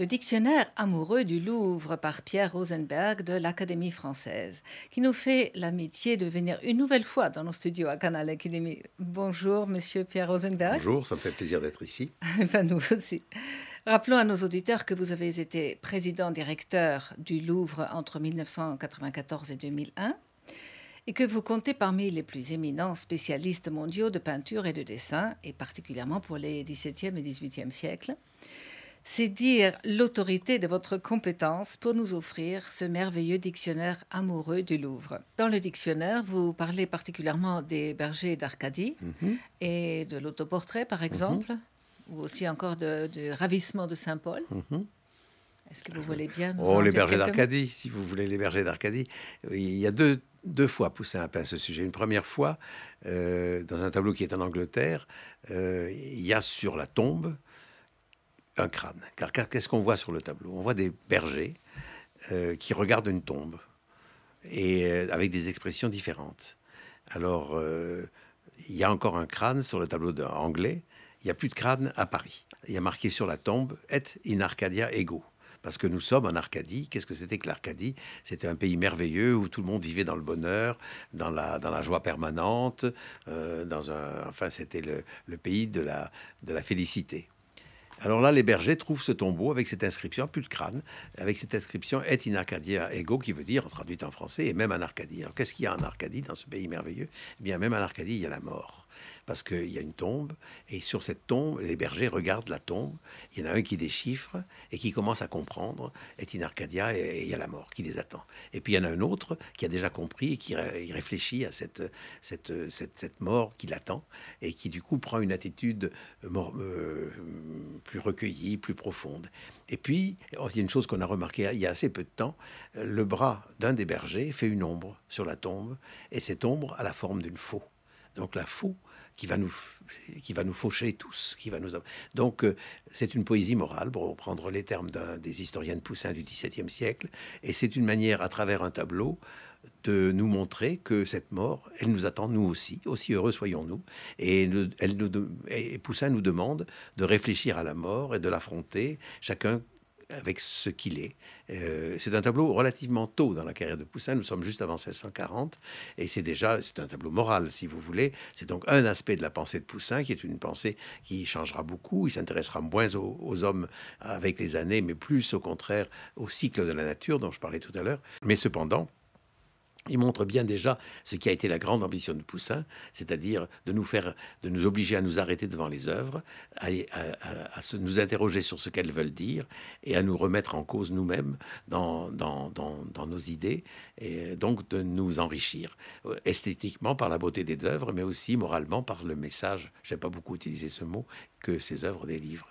le dictionnaire amoureux du Louvre par Pierre Rosenberg de l'Académie française, qui nous fait l'amitié de venir une nouvelle fois dans nos studios à Canal Académie. Bonjour, monsieur Pierre Rosenberg. Bonjour, ça me fait plaisir d'être ici. ben, nous aussi. Rappelons à nos auditeurs que vous avez été président-directeur du Louvre entre 1994 et 2001 et que vous comptez parmi les plus éminents spécialistes mondiaux de peinture et de dessin, et particulièrement pour les XVIIe et XVIIIe siècles. C'est dire l'autorité de votre compétence pour nous offrir ce merveilleux dictionnaire amoureux du Louvre. Dans le dictionnaire, vous parlez particulièrement des bergers d'Arcadie mhm. et de l'autoportrait, par mhm. exemple, ou aussi encore du ravissement de Saint-Paul. Mhm. Est-ce que vous voulez bien nous Oh, les bergers d'Arcadie, si vous voulez, les bergers d'Arcadie. Il y a deux, fois poussé un peu à ce sujet. Une première fois, euh, dans un tableau qui est en Angleterre, euh, il y a sur la tombe crâne. Car, qu'est-ce qu'on voit sur le tableau On voit des bergers euh, qui regardent une tombe et euh, avec des expressions différentes. Alors, euh, il y a encore un crâne sur le tableau anglais. Il n'y a plus de crâne à Paris. Il y a marqué sur la tombe "Et in Arcadia ego" parce que nous sommes en Arcadie. Qu'est-ce que c'était que l'Arcadie C'était un pays merveilleux où tout le monde vivait dans le bonheur, dans la, joie permanente, dans enfin c'était le, pays de la, de la félicité. Alors là, les bergers trouvent ce tombeau avec cette inscription, plus avec cette inscription Et in Arcadia Ego, qui veut dire, traduite en français, et même en Arcadie. Alors qu'est-ce qu'il y a en Arcadie, dans ce pays merveilleux Eh bien, même en Arcadie, il y a la mort parce qu'il y a une tombe, et sur cette tombe, les bergers regardent la tombe. Il y en a un qui déchiffre et qui commence à comprendre, est in Arcadia, et il y a la mort qui les attend. Et puis il y en a un autre qui a déjà compris et qui réfléchit à cette, mort qui l'attend, et qui du coup prend une attitude mort, euh, plus recueillie, plus profonde. Et puis, oh, il y a une chose qu'on a remarquée il y a assez peu de temps, le bras d'un des bergers fait une ombre sur la tombe, et cette ombre a la forme d'une faux donc la faux qui va nous qui va nous faucher tous, qui va nous donc euh, c'est une poésie morale pour reprendre les termes des historiens de Poussin du XVIIe siècle et c'est une manière à travers un tableau de nous montrer que cette mort, elle nous attend nous aussi, aussi heureux soyons-nous. Et, elle nous, et Poussin nous demande de réfléchir à la mort et de l'affronter, chacun avec ce qu'il est. Euh, c'est un tableau relativement tôt dans la carrière de Poussin, nous sommes juste avant 1640, et c'est déjà c'est un tableau moral, si vous voulez. C'est donc un aspect de la pensée de Poussin qui est une pensée qui changera beaucoup. Il s'intéressera moins aux, aux hommes avec les années, mais plus au contraire au cycle de la nature dont je parlais tout à l'heure. Mais cependant, il montre bien déjà ce qui a été la grande ambition de Poussin, c'est-à-dire de nous faire, de nous obliger à nous arrêter devant les œuvres, à, se, nous interroger sur ce qu'elles veulent dire et à nous remettre en cause nous-mêmes dans, dans, nos idées et donc de nous enrichir euh, esthétiquement par la beauté des œuvres, mais aussi moralement par le message. J'ai pas beaucoup utilisé ce mot que ces œuvres délivrent.